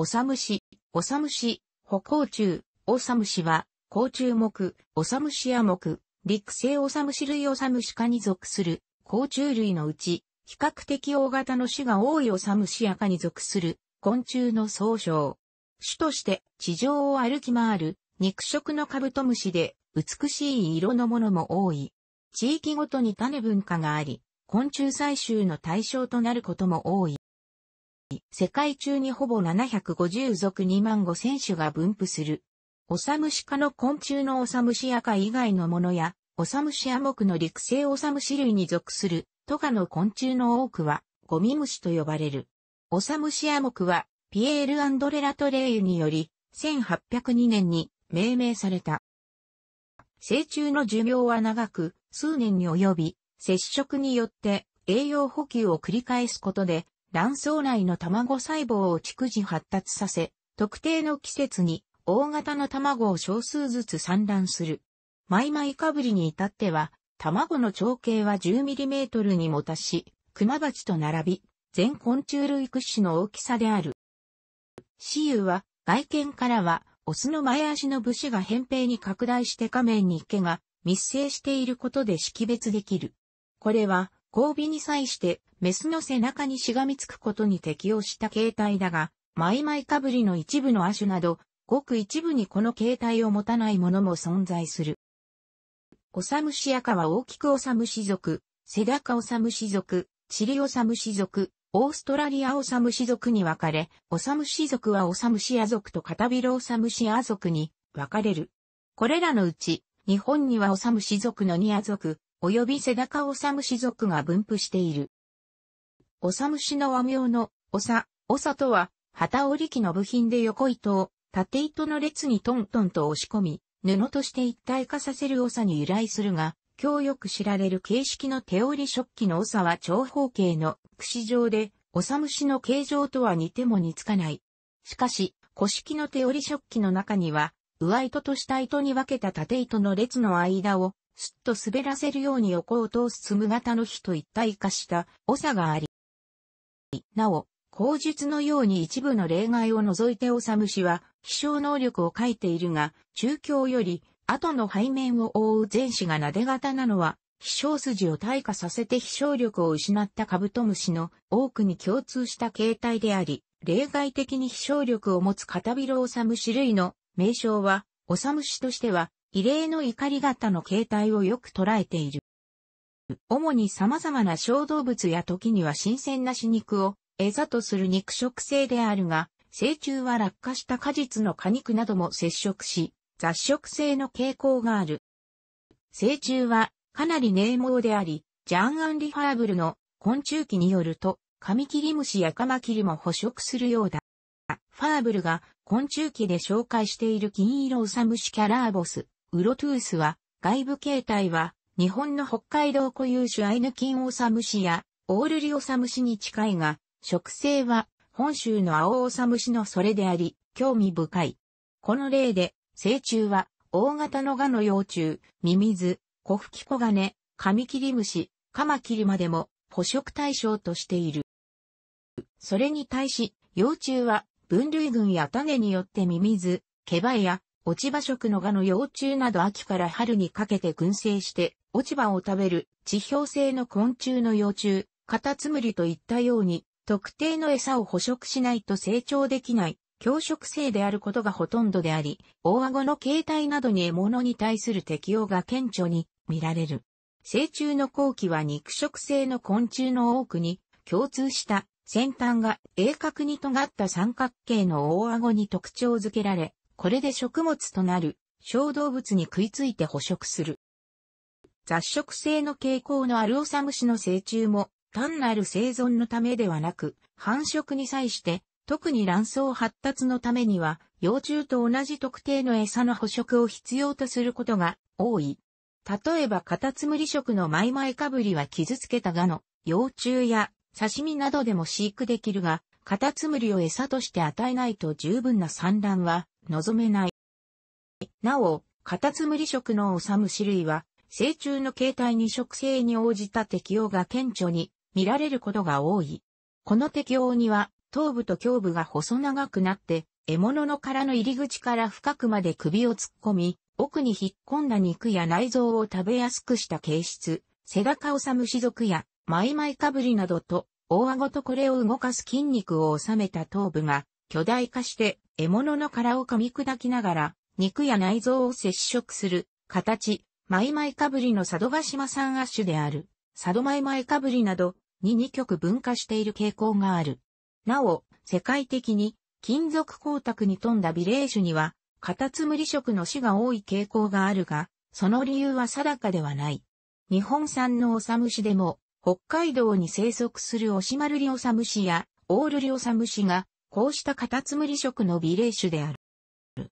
おさむし、おさむし、歩行中、おさむしは、甲虫目、おさむしや目、陸生おさむし類おさむし科に属する、甲虫類のうち、比較的大型の種が多いおさむしや科に属する、昆虫の総称。種として地上を歩き回る肉食のカブトムシで美しい色のものも多い。地域ごとに種文化があり、昆虫採集の対象となることも多い。世界中にほぼ750族2万5千種が分布する。オサムシ科の昆虫のオサムシア科以外のものや、オサムシア目の陸生オサムシ類に属する、トカの昆虫の多くは、ゴミムシと呼ばれる。オサムシア目は、ピエール・アンドレ・ラトレイユにより、1802年に命名された。成虫の寿命は長く、数年に及び、接触によって栄養補給を繰り返すことで卵巣内の卵細胞を逐次発達させ、特定の季節に大型の卵を少数ずつ産卵する。マイマイかぶりに至っては、卵の長径は 10mm にも達し、クマバチと並び、全昆虫類屈指の大きさである。雌雄は、外見からは、オスの前足の武士が扁平に拡大して下面に毛が密生していることで識別できる。これは、交尾に際して、メスの背中にしがみつくことに適応した形態だが、マイマイかぶりの一部の亜種など、ごく一部にこの形態を持たないものも存在する。オサムシアカは大きくオサムシ族、セダカオサムシ族、チリオサムシ族、オーストラリアオサムシ族に分かれ、オサムシ族はオサムシア族とカタビロオサムシア族に分かれる。これらのうち、日本にはオサムシ族のニア族、及び背中をさむシ族が分布している。おさむシの和名の、おさ、おさとは、旗織機の部品で横糸を、縦糸の列にトントンと押し込み、布として一体化させるおさに由来するが、今日よく知られる形式の手織食器のおさは長方形の串状で、おさむしの形状とは似ても似つかない。しかし、古式の手織食器の中には、上糸と下糸に分けた縦糸の列の間を、すっと滑らせるように横を通すつむ型の火と一体化した長があり、なお、口述のように一部の例外を除いてム虫は、飛翔能力を書いているが、中京より、後の背面を覆う前肢が撫で型なのは、飛翔筋を退化させて飛翔力を失ったカブトムシの多くに共通した形態であり、例外的に飛翔力を持つカタビロオサムシ類の名称は、オサムシとしては異例の怒り型の形態をよく捉えている。主に様々な小動物や時には新鮮な死肉を餌とする肉食性であるが、成虫は落下した果実の果肉なども接触し、雑食性の傾向がある。成虫はかなり冷毛であり、ジャン・アンリファーブルの昆虫記によると、カミキリムシやカマキリも捕食するようだ。ファーブルが昆虫記で紹介している金色ウサムシキャラーボス、ウロトゥースは、外部形態は、日本の北海道固有種アイヌキンオサムシや、オールリオサムシに近いが、植生は、本州の青オサムシのそれであり、興味深い。この例で、成虫は、大型のガの幼虫、ミミズ、コフキコガネ、カミキリムシ、カマキリまでも、捕食対象としている。それに対し、幼虫は、分類群や種によってミミズ、ケバや落ち葉食のガの幼虫など秋から春にかけて群生して、落ち葉を食べる地表性の昆虫の幼虫、カタツムリといったように、特定の餌を捕食しないと成長できない、強食性であることがほとんどであり、大顎の形態などに獲物に対する適応が顕著に見られる。成虫の後期は肉食性の昆虫の多くに共通した先端が鋭角に尖った三角形の大顎に特徴づけられ、これで食物となる小動物に食いついて捕食する。雑食性の傾向のあるオサムシの成虫も単なる生存のためではなく繁殖に際して特に卵巣発達のためには幼虫と同じ特定の餌の捕食を必要とすることが多い。例えばカタツムリ食のマイマイカブリは傷つけたガの幼虫や刺身などでも飼育できるが、カタツムリを餌として与えないと十分な産卵は望めない。なお、カタツムリ食のオサム種類は、成虫の形態に食性に応じた適応が顕著に見られることが多い。この適応には、頭部と胸部が細長くなって、獲物の殻の入り口から深くまで首を突っ込み、奥に引っ込んだ肉や内臓を食べやすくした形質、セダカオサム種族や、マイマイかぶりなどと、大顎とこれを動かす筋肉を収めた頭部が巨大化して獲物の殻を噛み砕きながら、肉や内臓を接触する、形、マイマイかぶりの佐渡島産亜種である、佐渡マイマイかぶりなど、に2極分化している傾向がある。なお、世界的に、金属光沢に富んだ美麗種には、カタツムリ色の種が多い傾向があるが、その理由は定かではない。日本産のオサムシでも、北海道に生息するオシマルリオサムシやオールリオサムシがこうしたカタツムリ食の美霊種である。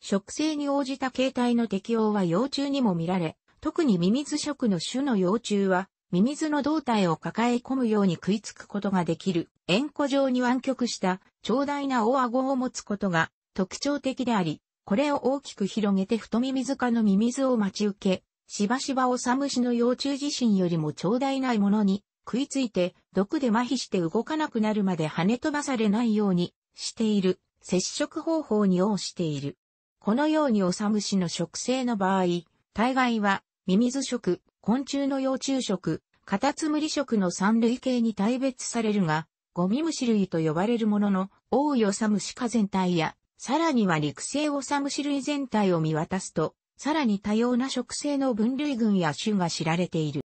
食性に応じた形態の適応は幼虫にも見られ、特にミミズ食の種の幼虫は、ミミズの胴体を抱え込むように食いつくことができる、円弧状に湾曲した長大な大顎を持つことが特徴的であり、これを大きく広げて太ミミズ科のミミズを待ち受け、しばしばオサムシの幼虫自身よりも長大なものに食いついて毒で麻痺して動かなくなるまで跳ね飛ばされないようにしている、接触方法に応している。このようにオサムシの食性の場合、大概は、ミミズ食、昆虫の幼虫食、カタツムリ食の三類型に大別されるが、ゴミムシ類と呼ばれるものの、多いオサムシ科全体や、さらには陸生オサムシ類全体を見渡すと、さらに多様な食性の分類群や種が知られている。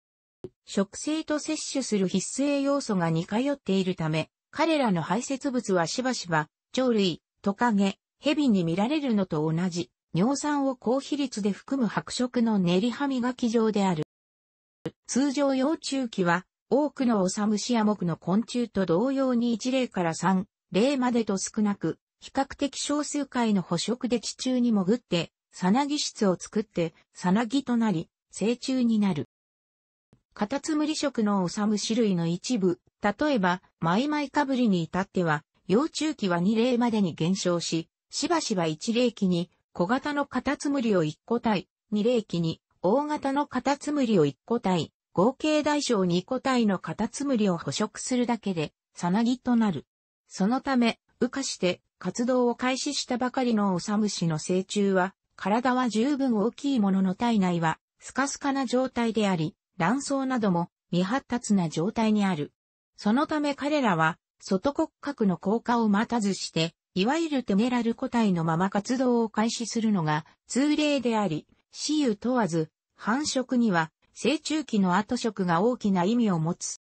食性と摂取する必須栄養素が似通っているため、彼らの排泄物はしばしば、鳥類、トカゲ、蛇に見られるのと同じ、尿酸を高比率で含む白色の練り歯磨き状である。通常幼虫期は、多くのオサムシア木の昆虫と同様に1例から3例までと少なく、比較的少数回の捕食で地中に潜って、サナギ質を作って、サナギとなり、成虫になる。カタツムリ食のオサムシ類の一部、例えば、マイマイかぶりに至っては、幼虫期は2例までに減少し、しばしば1例期に小型のカタツムリを1個体、2例期に大型のカタツムリを1個体、合計大小2個体のカタツムリを捕食するだけで、さなぎとなる。そのため、羽化して活動を開始したばかりのオサムシの成虫は、体は十分大きいものの体内は、スカスカな状態であり、卵巣なども未発達な状態にある。そのため彼らは、外骨格の効果を待たずして、いわゆるテメラル個体のまま活動を開始するのが通例であり、死ゆ問わず、繁殖には成虫期の後食が大きな意味を持つ。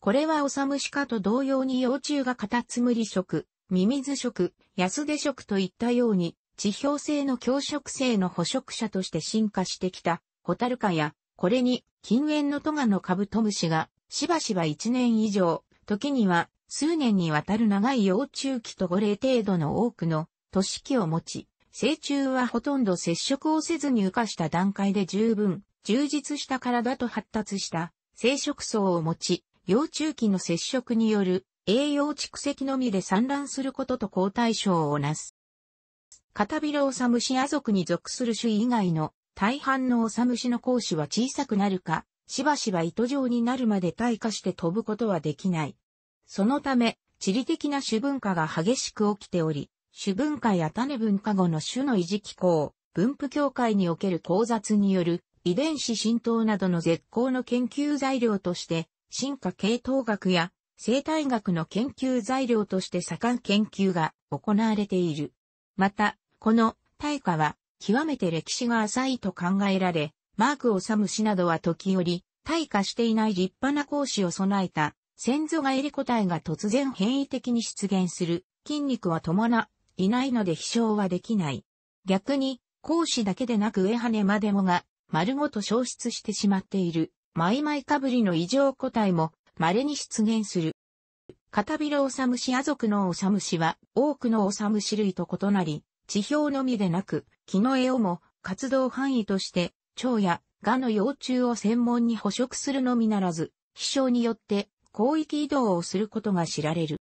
これはオサムシカと同様に幼虫がカタツムリ食、ミミズ食、ヤスデ食といったように、地表性の強食性の捕食者として進化してきた、ホタルカや、これに、禁煙のトガのカブトムシがしばしば1年以上、時には数年にわたる長い幼虫期と5例程度の多くの都市期を持ち、成虫はほとんど接触をせずに羽化した段階で十分、充実した体と発達した生殖層を持ち、幼虫期の接触による栄養蓄積のみで産卵することと交代症をなす。カタビロオサムシア族に属する種以外の大半のオサムシの講師は小さくなるか、しばしば糸状になるまで退化して飛ぶことはできない。そのため、地理的な種分化が激しく起きており、種分化や種分化後の種の維持機構、分布境界における交雑による遺伝子浸透などの絶好の研究材料として、進化系統学や生態学の研究材料として盛ん研究が行われている。また、この退化は極めて歴史が浅いと考えられ、マークオサム氏などは時折、退化していない立派な講師を備えた、先祖が、襟。個体が突然変異的に出現する、筋肉は伴、いないので飛翔はできない。逆に、講師だけでなく上羽までもが、丸ごと消失してしまっている、マイマイかぶりの異常個体も、稀に出現する。カタビロオサムシア族のオサムシは、多くのオサムシ類と異なり、地表のみでなく、木の絵をも、活動範囲として、蝶や蛾の幼虫を専門に捕食するのみならず、飛翔によって広域移動をすることが知られる。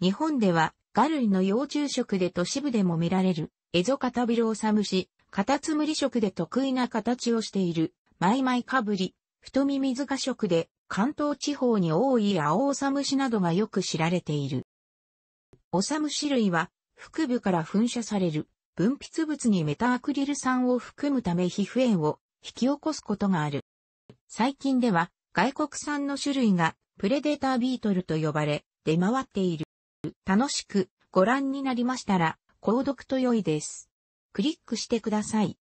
日本では、ガ類の幼虫食で都市部でも見られる、エゾカタビルオサムシ、カタツムリ食で得意な形をしている、マイマイカブリ、太ミミズガ食で、関東地方に多いアオオサムシなどがよく知られている。オサムシ類は、腹部から噴射される分泌物にメタアクリル酸を含むため皮膚炎を引き起こすことがある。最近では外国産の種類がプレデタービートルと呼ばれ出回っている。楽しくご覧になりましたら購読と良いです。クリックしてください。